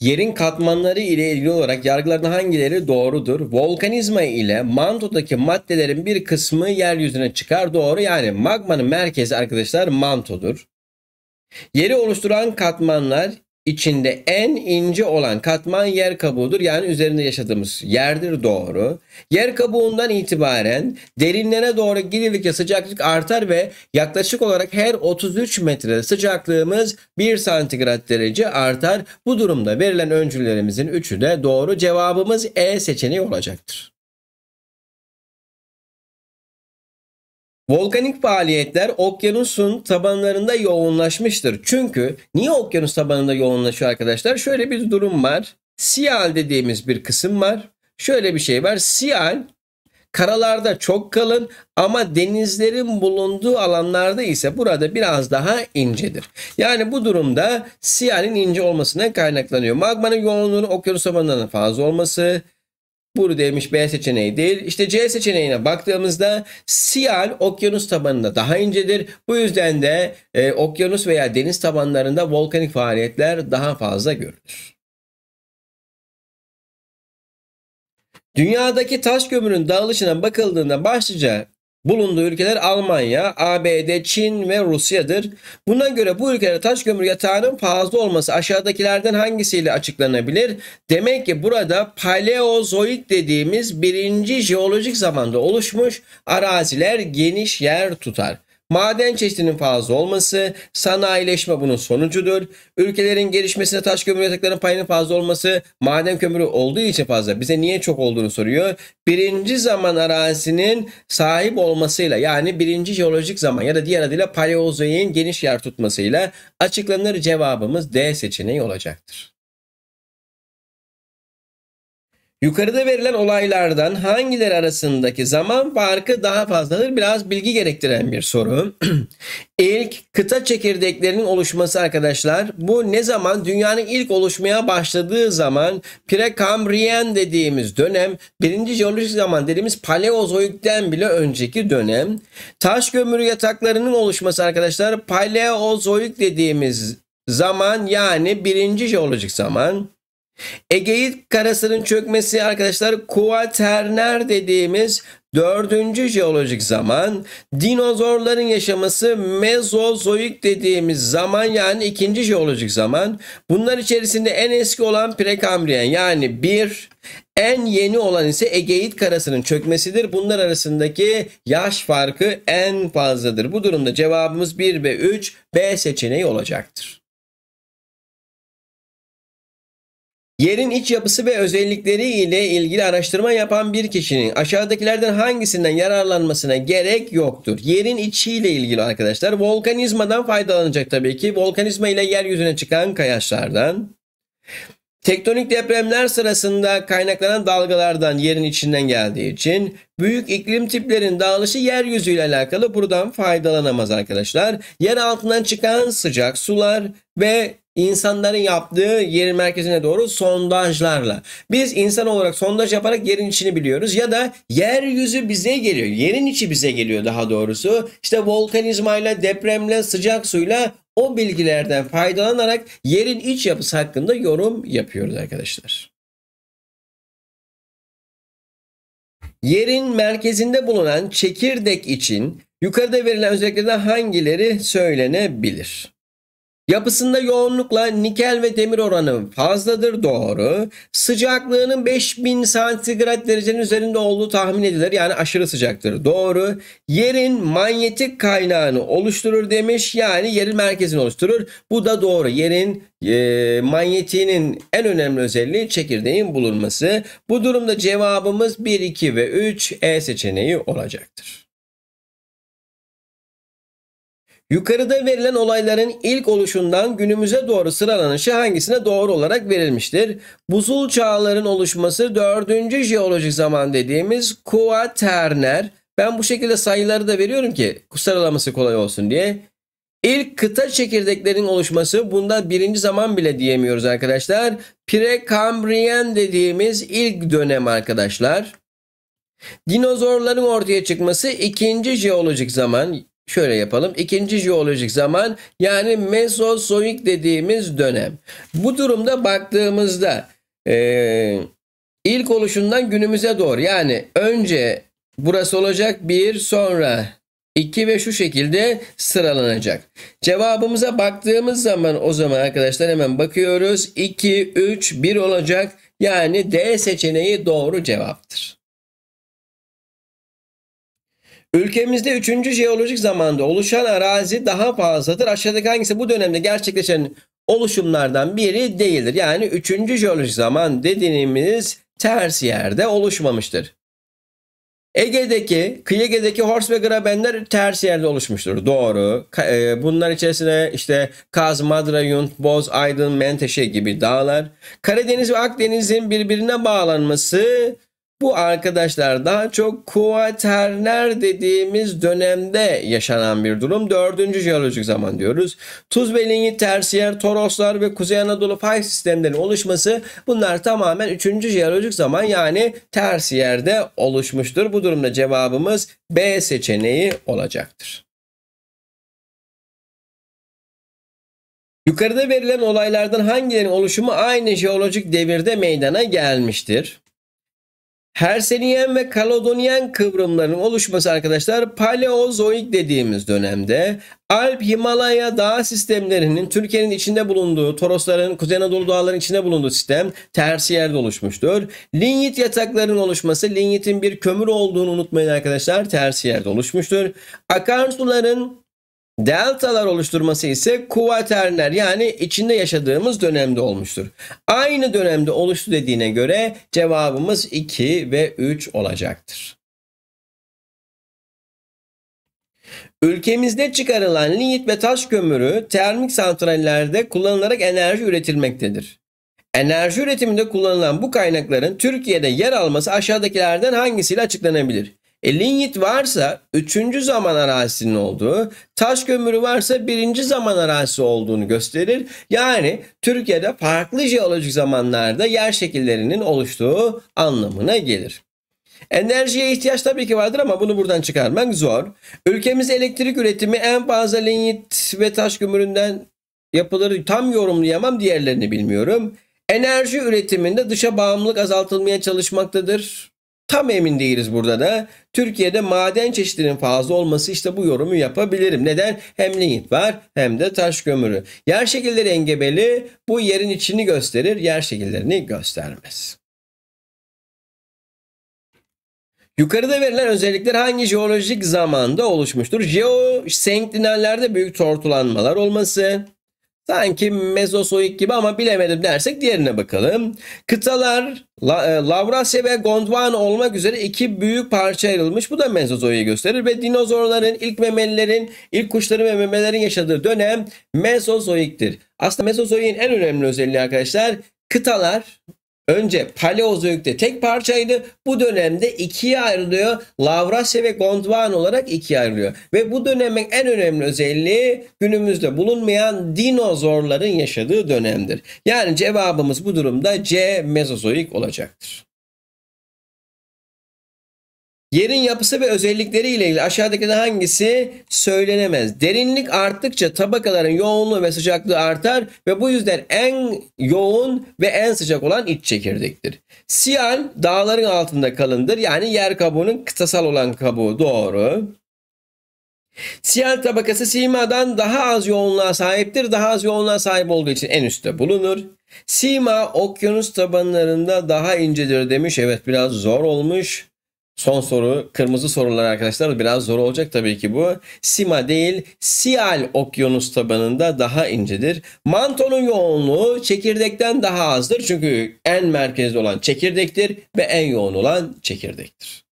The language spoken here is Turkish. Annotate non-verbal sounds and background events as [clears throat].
Yerin katmanları ile ilgili olarak yargıların hangileri doğrudur? Volkanizma ile mantodaki maddelerin bir kısmı yeryüzüne çıkar doğru. Yani magmanın merkezi arkadaşlar mantodur. Yeri oluşturan katmanlar içinde en ince olan katman yer kabuğudur. Yani üzerinde yaşadığımız yerdir doğru. Yer kabuğundan itibaren derinlere doğru gidildikçe sıcaklık artar ve yaklaşık olarak her 33 metrede sıcaklığımız 1 santigrat derece artar. Bu durumda verilen öncüllerimizin üçü de doğru. Cevabımız E seçeneği olacaktır. Volkanik faaliyetler okyanusun tabanlarında yoğunlaşmıştır. Çünkü niye okyanus tabanında yoğunlaşıyor arkadaşlar? Şöyle bir durum var. Sial dediğimiz bir kısım var. Şöyle bir şey var. Sial karalarda çok kalın ama denizlerin bulunduğu alanlarda ise burada biraz daha incedir. Yani bu durumda siyalin ince olmasına kaynaklanıyor. Magmanın yoğunluğunun okyanus tabanından fazla olması, Buradaymış B seçeneği değil. İşte C seçeneğine baktığımızda Sial okyanus tabanında daha incedir. Bu yüzden de e, okyanus veya deniz tabanlarında volkanik faaliyetler daha fazla görülür. Dünyadaki taş kömürün dağılışına bakıldığında başlıca bulunduğu ülkeler Almanya, ABD, Çin ve Rusya'dır. Buna göre bu ülkelerde taş kömür yatağının fazla olması aşağıdakilerden hangisiyle açıklanabilir? Demek ki burada paleozoik dediğimiz birinci jeolojik zamanda oluşmuş araziler geniş yer tutar. Maden çeşitinin fazla olması, sanayileşme bunun sonucudur. Ülkelerin gelişmesine taş kömür yataklarının payının fazla olması, maden kömürü olduğu için fazla. Bize niye çok olduğunu soruyor. Birinci zaman arazinin sahip olmasıyla yani birinci jeolojik zaman ya da diğer adıyla paleozoyun geniş yer tutmasıyla açıklanır cevabımız D seçeneği olacaktır. Yukarıda verilen olaylardan hangileri arasındaki zaman farkı daha fazladır? Biraz bilgi gerektiren bir soru. [clears throat] İlk kıta çekirdeklerinin oluşması arkadaşlar. Bu ne zaman? Dünyanın ilk oluşmaya başladığı zaman Prekambriyen dediğimiz dönem, birinci jeolojik zaman dediğimiz Paleozoik'ten bile önceki dönem. Taş kömürü yataklarının oluşması arkadaşlar Paleozoik dediğimiz zaman yani birinci jeolojik zaman. Egeid karasının çökmesi arkadaşlar kuaterner dediğimiz dördüncü jeolojik zaman. Dinozorların yaşaması mezozoik dediğimiz zaman yani ikinci jeolojik zaman. Bunlar içerisinde en eski olan prekambriyen yani bir en yeni olan ise Egeit karasının çökmesidir. Bunlar arasındaki yaş farkı en fazladır. Bu durumda cevabımız 1 ve 3 B seçeneği olacaktır. Yerin iç yapısı ve özellikleri ile ilgili araştırma yapan bir kişinin aşağıdakilerden hangisinden yararlanmasına gerek yoktur. Yerin içi ile ilgili arkadaşlar volkanizmadan faydalanacak tabii ki. Volkanizma ile yeryüzüne çıkan kayaçlardan. Tektonik depremler sırasında kaynaklanan dalgalardan yerin içinden geldiği için büyük iklim tiplerin dağılışı yeryüzüyle alakalı buradan faydalanamaz arkadaşlar. Yer altından çıkan sıcak sular ve insanların yaptığı yerin merkezine doğru sondajlarla. Biz insan olarak sondaj yaparak yerin içini biliyoruz ya da yeryüzü bize geliyor. Yerin içi bize geliyor daha doğrusu. İşte volkanizmayla, depremle, sıcak suyla o bilgilerden faydalanarak yerin iç yapısı hakkında yorum yapıyoruz arkadaşlar. Yerin merkezinde bulunan çekirdek için yukarıda verilen özelliklerden hangileri söylenebilir? Yapısında yoğunlukla nikel ve demir oranı fazladır doğru. Sıcaklığının 5000 santigrat derecenin üzerinde olduğu tahmin edilir. Yani aşırı sıcaktır doğru. Yerin manyetik kaynağını oluşturur demiş. Yani yerin merkezini oluşturur. Bu da doğru. Yerin e, manyetiğinin en önemli özelliği çekirdeğin bulunması. Bu durumda cevabımız 1, 2 ve 3 E seçeneği olacaktır. Yukarıda verilen olayların ilk oluşundan günümüze doğru sıralanışı hangisine doğru olarak verilmiştir? Buzul çağların oluşması 4. jeolojik zaman dediğimiz kuaterner. Ben bu şekilde sayıları da veriyorum ki sıralaması kolay olsun diye. İlk kıta çekirdeklerin oluşması bunda birinci zaman bile diyemiyoruz arkadaşlar. Prekambriyen dediğimiz ilk dönem arkadaşlar. Dinozorların ortaya çıkması ikinci jeolojik zaman şöyle yapalım. İkinci jeolojik zaman yani Mesozoik dediğimiz dönem. Bu durumda baktığımızda e, ilk oluşundan günümüze doğru yani önce burası olacak bir sonra iki ve şu şekilde sıralanacak. Cevabımıza baktığımız zaman o zaman arkadaşlar hemen bakıyoruz. 2, 3, 1 olacak. Yani D seçeneği doğru cevaptır. Ülkemizde 3. jeolojik zamanda oluşan arazi daha fazladır. Aşağıdaki hangisi bu dönemde gerçekleşen oluşumlardan biri değildir. Yani 3. jeolojik zaman dediğimiz ters yerde oluşmamıştır. Ege'deki, kıyı Ege'deki Hors ve Grabenler ters yerde oluşmuştur. Doğru. E, bunlar içerisinde işte Kaz, Madra, Yunt, Boz, Aydın, Menteşe gibi dağlar. Karadeniz ve Akdeniz'in birbirine bağlanması bu arkadaşlar daha çok kuaterner dediğimiz dönemde yaşanan bir durum. Dördüncü jeolojik zaman diyoruz. Tuz ve tersiyer, toroslar ve Kuzey Anadolu fay sistemlerinin oluşması bunlar tamamen üçüncü jeolojik zaman yani tersiyerde oluşmuştur. Bu durumda cevabımız B seçeneği olacaktır. Yukarıda verilen olaylardan hangilerinin oluşumu aynı jeolojik devirde meydana gelmiştir? Herseniyen ve Kalodoniyen kıvrımların oluşması arkadaşlar Paleozoik dediğimiz dönemde Alp Himalaya dağ sistemlerinin Türkiye'nin içinde bulunduğu, Torosların, Kuzey Anadolu dağlarının içinde bulunduğu sistem tersi yerde oluşmuştur. Linyit yataklarının oluşması, linyitin bir kömür olduğunu unutmayın arkadaşlar, tersi yerde oluşmuştur. Akarsuların deltalar oluşturması ise kuvaterner yani içinde yaşadığımız dönemde olmuştur. Aynı dönemde oluştu dediğine göre cevabımız 2 ve 3 olacaktır. Ülkemizde çıkarılan linyit ve taş kömürü termik santrallerde kullanılarak enerji üretilmektedir. Enerji üretiminde kullanılan bu kaynakların Türkiye'de yer alması aşağıdakilerden hangisiyle açıklanabilir? E, linyit varsa üçüncü zaman arazisinin olduğu, taş kömürü varsa birinci zaman arazisi olduğunu gösterir. Yani Türkiye'de farklı jeolojik zamanlarda yer şekillerinin oluştuğu anlamına gelir. Enerjiye ihtiyaç tabii ki vardır ama bunu buradan çıkarmak zor. Ülkemiz elektrik üretimi en fazla linyit ve taş kömüründen yapılır. Tam yorumlayamam diğerlerini bilmiyorum. Enerji üretiminde dışa bağımlılık azaltılmaya çalışmaktadır. Tam emin değiliz burada da. Türkiye'de maden çeşitlerinin fazla olması işte bu yorumu yapabilirim. Neden? Hem lignit var hem de taş kömürü. Yer şekilleri engebeli bu yerin içini gösterir, yer şekillerini göstermez. Yukarıda verilen özellikler hangi jeolojik zamanda oluşmuştur? Jeosenklinallerde büyük tortulanmalar olması, Sanki Mezozoik gibi ama bilemedim dersek diğerine bakalım. Kıtalar La, e, Lavrasya ve Gondwana olmak üzere iki büyük parça ayrılmış. Bu da Mezozoyu gösterir ve dinozorların, ilk memelilerin, ilk kuşların ve memelerin yaşadığı dönem Mezozoik'tir. Aslında Mezozoik'in en önemli özelliği arkadaşlar kıtalar Önce Paleozoik'te tek parçaydı. Bu dönemde ikiye ayrılıyor. Lavrasya ve Gondwan olarak ikiye ayrılıyor. Ve bu dönemin en önemli özelliği günümüzde bulunmayan dinozorların yaşadığı dönemdir. Yani cevabımız bu durumda C Mezozoik olacaktır. Yerin yapısı ve özellikleri ile ilgili aşağıdaki hangisi söylenemez? Derinlik arttıkça tabakaların yoğunluğu ve sıcaklığı artar ve bu yüzden en yoğun ve en sıcak olan iç çekirdektir. Siyal dağların altında kalındır. Yani yer kabuğunun kıtasal olan kabuğu doğru. Siyal tabakası simadan daha az yoğunluğa sahiptir. Daha az yoğunluğa sahip olduğu için en üstte bulunur. Sima okyanus tabanlarında daha incedir demiş. Evet biraz zor olmuş. Son soru kırmızı sorular arkadaşlar biraz zor olacak tabii ki bu. Sima değil Sial okyanus tabanında daha incedir. Mantonun yoğunluğu çekirdekten daha azdır. Çünkü en merkezde olan çekirdektir ve en yoğun olan çekirdektir.